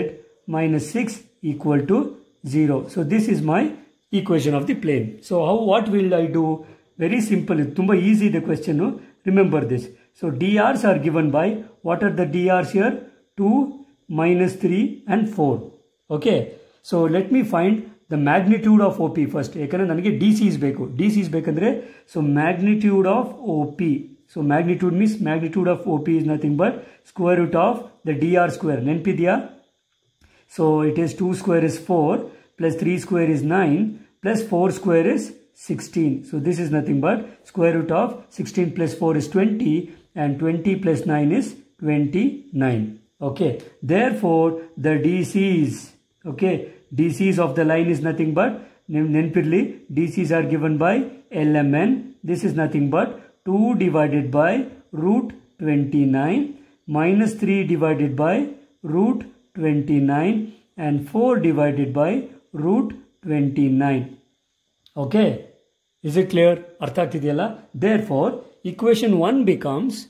minus 6 equal to 0. So this is my equation of the plane. So how what will I do? Very simple. It's easy the question. No? Remember this. So drs are given by what are the drs here? 2, minus 3 and 4. Okay. So let me find the magnitude of OP first. DC is beko. DC is bekandre. So magnitude of OP. So magnitude means magnitude of OP is nothing but square root of the dr square. Nenpidya. So it is 2 square is 4 plus 3 square is 9 plus 4 square is 16. So this is nothing but square root of 16 plus 4 is 20 and 20 plus 9 is 29. Okay. Therefore, the DCs, okay, DCs of the line is nothing but Nenpirli, DCs are given by LMN. This is nothing but 2 divided by root 29 minus 3 divided by root 29 and 4 divided by root 29. Okay, is it clear? Therefore, equation 1 becomes,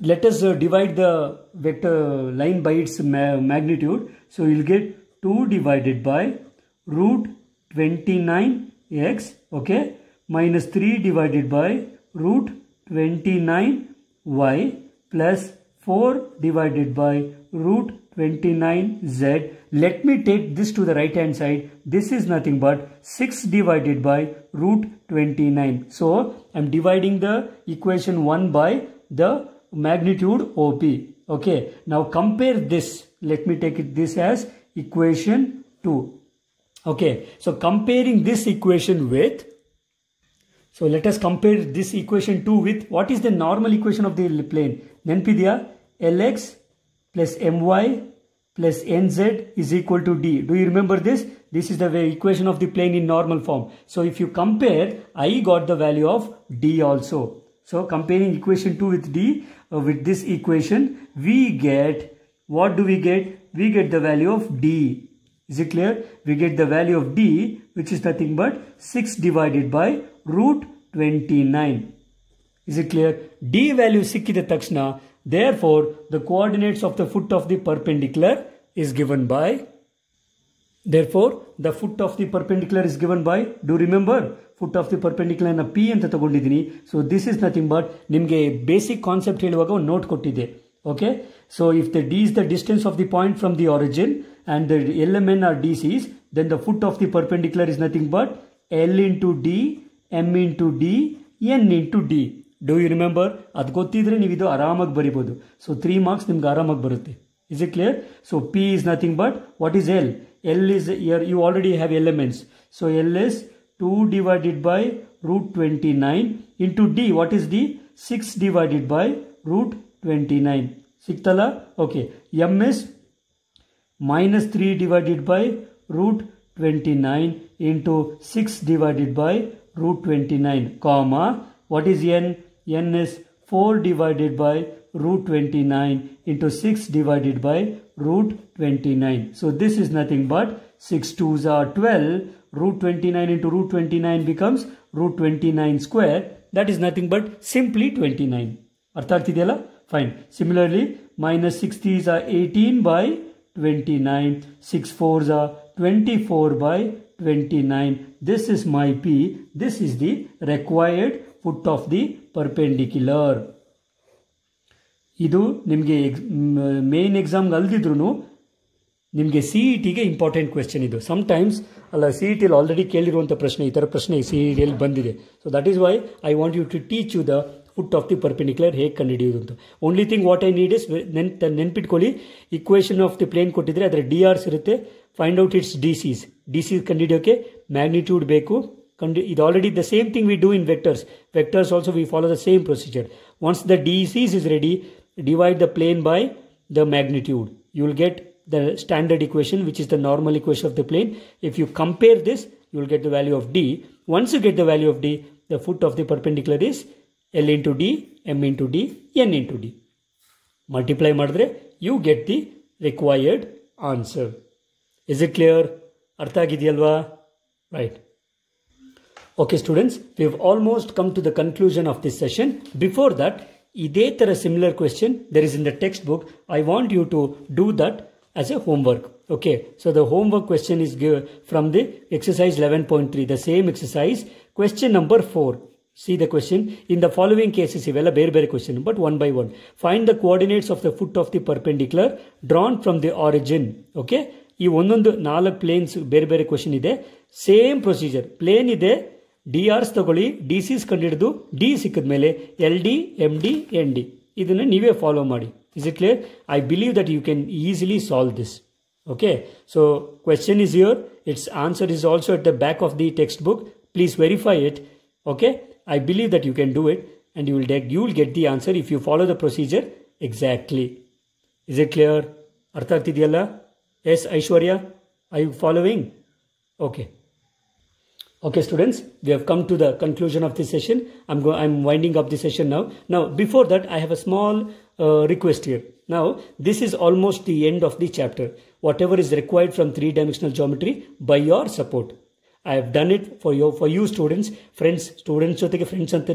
let us uh, divide the vector line by its ma magnitude. So, you will get 2 divided by root 29x, okay, minus 3 divided by root 29y plus 4 divided by root 29z. Let me take this to the right hand side. This is nothing but 6 divided by root 29. So I'm dividing the equation 1 by the magnitude OP. Okay. Now compare this. Let me take it. this as equation 2. Okay. So comparing this equation with so let us compare this equation 2 with what is the normal equation of the plane. pedia Lx plus my plus nz is equal to d. Do you remember this? This is the equation of the plane in normal form. So if you compare, I got the value of d also. So comparing equation 2 with d, uh, with this equation, we get, what do we get? We get the value of d. Is it clear? We get the value of d, which is nothing but 6 divided by root 29. Is it clear? d value ಸಿಕ್ಕಿದ takshna Therefore, the coordinates of the foot of the perpendicular is given by. Therefore, the foot of the perpendicular is given by. Do remember? Foot of the perpendicular and a P and the Gundidini. So, this is nothing but Nimge basic concept note kotide. Okay. So, if the D is the distance of the point from the origin and the LMN are DCs, then the foot of the perpendicular is nothing but L into D, M into D, N into D. Do you remember ಅದು ಗೊತ್ತಿದ್ರೆ ನೀವು ಇದು ಆರಾಮಾಗಿ ಬರಿಬೋದು so three marks ನಿಮ್ಗೆ ಆರಾಮಾಗಿ ಬರುತ್ತೆ is it clear so P is nothing but what is L L is your you already have elements so L is two divided by root twenty nine into D what is D six divided by root twenty nine ಸಿಕ್ತಲ್ಲ okay M is minus three divided by root twenty nine into six divided by root twenty nine comma what is N n is 4 divided by root 29 into 6 divided by root 29. So this is nothing but 6 2s are 12. Root 29 into root 29 becomes root 29 square. That is nothing but simply 29. Artha dela? Fine. Similarly, minus minus 60s are 18 by 29. 6 4s are 24 by 29. This is my P. This is the required foot of the perpendicular ಇದು ನಿಮಗೆ main exam ಅಲ್ದಿದ್ರು ನಿಮಗೆ C E ಟಿಗೆ important question ಇದು sometimes ಅಲ್ಲ C E e ಟಿಲಿ already ಕೇಳಿರುವಂಥ ಪ್ರಶ್ನೆ ಈ ಥರ ಪ್ರಶ್ನೆ ಸಿ ಇ e ಟಿಯಲ್ಲಿ ಬಂದಿದೆ so that is why I want you to teach you the foot of the perpendicular ಹೇಗೆ ಕಂಡುಹಿಡಿಯೋದು ಅಂತ only thing what I need is ನೆನ್ಪಿಟ್ಕೊಳ್ಳಿ ಇಕ್ವೇಶನ್ ಆಫ್ ದಿ ಪ್ಲೇನ್ ಕೊಟ್ಟಿದ್ರೆ ಅದರ ಡಿ ಆರ್ಸ್ ಇರುತ್ತೆ find out its D C's D C ಕಂಡುಹಿಡಿಯೋಕೆ magnitude ಬೇಕು it already the same thing we do in vectors vectors also we follow the same procedure once the D C S is ready divide the plane by the magnitude you will get the standard equation which is the normal equation of the plane if you compare this you will get the value of d once you get the value of d the foot of the perpendicular is l into d m into d n into d multiply madre you get the required answer is it clear Artha ಆಗಿದೆಯಲ್ವಾ Okay, students, we have almost come to the conclusion of this session. Before that, if a similar question there is in the textbook, I want you to do that as a homework. Okay, so the homework question is given from the exercise 11.3, the same exercise. Question number 4. See the question. In the following cases, well, a bare bare question, but one by one. Find the coordinates of the foot of the perpendicular drawn from the origin. Okay, this one on the planes, bare bare question is there. Same procedure. Plane is D R's ತಗೊಳ್ಳಿ D C's ಕಂಡುಹಿಡಿದು D ಸಿಕ್ಕಿದ ಮೇಲೆ L D M D N D ಇದನ್ನು ನೀವೇ follow ಮಾಡಿ is it clear I believe that you can easily solve this okay so question is your its answer is also at the back of the text book please verify it okay I believe that you can do it and you will ಡೆಕ್ you will get the answer if you follow the procedure exactly is it clear ಅರ್ಥ ಆಗ್ತಿದೆಯಲ್ಲ yes Aishwarya I you following okay Okay, students, we have come to the conclusion of this session. I'm go I'm winding up the session now. Now, before that, I have a small uh, request here. Now, this is almost the end of the chapter. Whatever is required from three-dimensional geometry by your support. I have done it for you, for you students, friends, students, friends, friends, friends,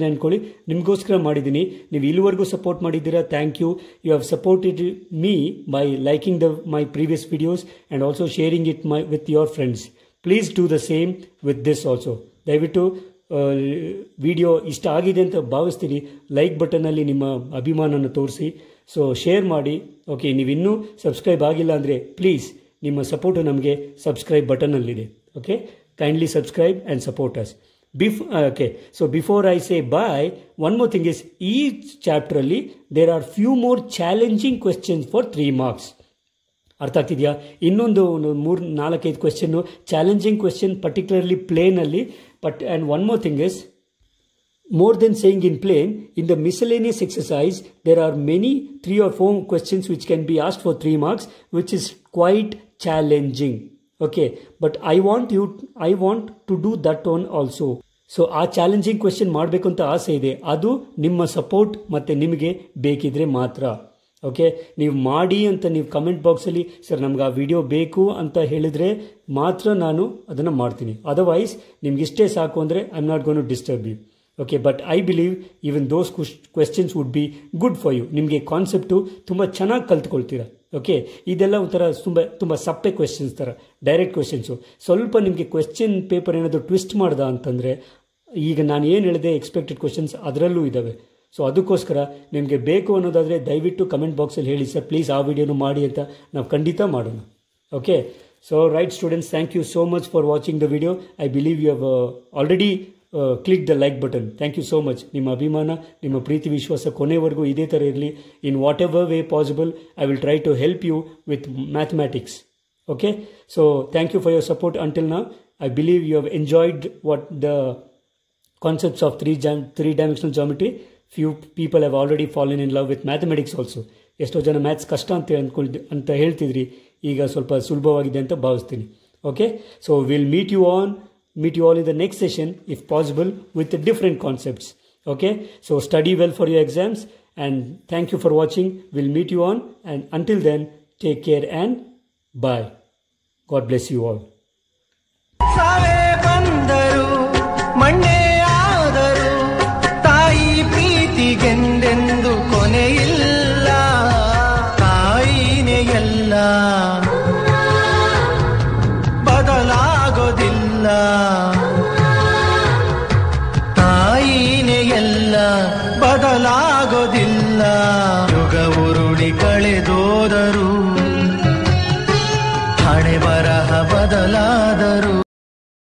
support thank you. You have supported me by liking the, my previous videos and also sharing it my, with your friends. Please do the same with this also ದಯವಿಟ್ಟು video ಇಷ್ಟ ಆಗಿದೆ ಅಂತ ಭಾವಿಸ್ತೀನಿ like ಬಟನಲ್ಲಿ ನಿಮ್ಮ ಅಭಿಮಾನನ ತೋರಿಸಿ so share ಮಾಡಿ okay ನೀವು ಇನ್ನೂ ಸಬ್ಸ್ಕ್ರೈಬ್ ಆಗಿಲ್ಲ ಅಂದರೆ ಪ್ಲೀಸ್ ನಿಮ್ಮ ಸಪೋರ್ಟು ನಮಗೆ ಸಬ್ಸ್ಕ್ರೈಬ್ ಬಟನಲ್ಲಿದೆ okay kindly subscribe and support us ಬಿಫ್ okay so before I say bye one more thing is ಈ ಚಾಪ್ಟ್ರಲ್ಲಿ there are few more challenging questions for three marks ಅರ್ಥ ಆಗ್ತಿದೆಯಾ ಇನ್ನೊಂದು ಮೂರು ನಾಲ್ಕೈದು question challenging question particularly plane ಅಲ್ಲಿ but and one more thing is more than saying in plane in the miscellaneous exercise there are many three or four questions which can be asked for three marks which is quite challenging okay but I want you I want to do that one also so ಆ challenging question ಮಾಡಬೇಕು ಅಂತ ಆಸೆ ಇದೆ ಅದು ನಿಮ್ಮ support ಮತ್ತೆ ನಿಮಗೆ ಬೇಕಿದ್ರೆ ಮಾತ್ರ ಓಕೆ ನೀವು ಮಾಡಿ ಅಂತ ನೀವು ಕಮೆಂಟ್ ಬಾಕ್ಸಲ್ಲಿ ಸರ್ ನಮ್ಗೆ ಆ ವಿಡಿಯೋ ಬೇಕು ಅಂತ ಹೇಳಿದರೆ ಮಾತ್ರ ನಾನು ಅದನ್ನು ಮಾಡ್ತೀನಿ ಅದರ್ವೈಸ್ ನಿಮ್ಗೆ ಇಷ್ಟೇ ಸಾಕು ಅಂದರೆ I am not going to disturb you okay but I believe even those questions would be good for you ನಿಮಗೆ ಕಾನ್ಸೆಪ್ಟು ತುಂಬ ಚೆನ್ನಾಗಿ ಕಲ್ತ್ಕೊಳ್ತೀರಾ ಓಕೆ ಇದೆಲ್ಲ ಒಂಥರ ತುಂಬ ತುಂಬ ಸಪ್ಪೆ ಕ್ವೆಶನ್ಸ್ ಥರ ಡೈರೆಕ್ಟ್ ಕ್ವೆಶನ್ಸು ಸ್ವಲ್ಪ ನಿಮಗೆ ಕ್ವೆಶ್ಚನ್ ಪೇಪರ್ ಏನಾದರೂ ಟ್ವಿಸ್ಟ್ ಮಾಡ್ದ ಅಂತಂದರೆ ಈಗ ನಾನು ಏನು ಹೇಳಿದೆ ಎಕ್ಸ್ಪೆಕ್ಟೆಡ್ ಕ್ವೆಶನ್ಸ್ ಅದರಲ್ಲೂ ಇದ್ದಾವೆ ಸೊ ಅದಕ್ಕೋಸ್ಕರ ನಿಮಗೆ ಬೇಕು ಅನ್ನೋದಾದರೆ ದಯವಿಟ್ಟು ಕಮೆಂಟ್ ಬಾಕ್ಸಲ್ಲಿ ಹೇಳಿ ಸರ್ ಪ್ಲೀಸ್ ಆ ವಿಡಿಯೋನು ಮಾಡಿ ಅಂತ ನಾವು ಖಂಡಿತ ಮಾಡೋಣ okay so right students thank you so much for watching the video I believe you have already click the like button thank you so much ನಿಮ್ಮ ಅಭಿಮಾನ ನಿಮ್ಮ ಪ್ರೀತಿ ವಿಶ್ವಾಸ ಕೊನೆವರೆಗೂ ಇದೇ ಥರ ಇರಲಿ in whatever way possible I will try to help you with mathematics okay so thank you for your support until now I believe you have enjoyed what the concepts of three ಜಾ three dimensional geometry few people have already fallen in love with mathematics also ಎಷ್ಟೋ ಜನ maths ಕಷ್ಟ ಅಂತ ಅಂದ್ಕೊಂಡು ಅಂತ ಹೇಳ್ತಿದ್ರಿ ಈಗ ಸ್ವಲ್ಪ ಸುಲಭವಾಗಿದೆ ಅಂತ ಭಾವಿಸ್ತೀನಿ okay so will meet you on meet you all in the next session if possible with different concepts okay so study well for your exams and thank you for watching will meet you on and until then take care and bye God bless you all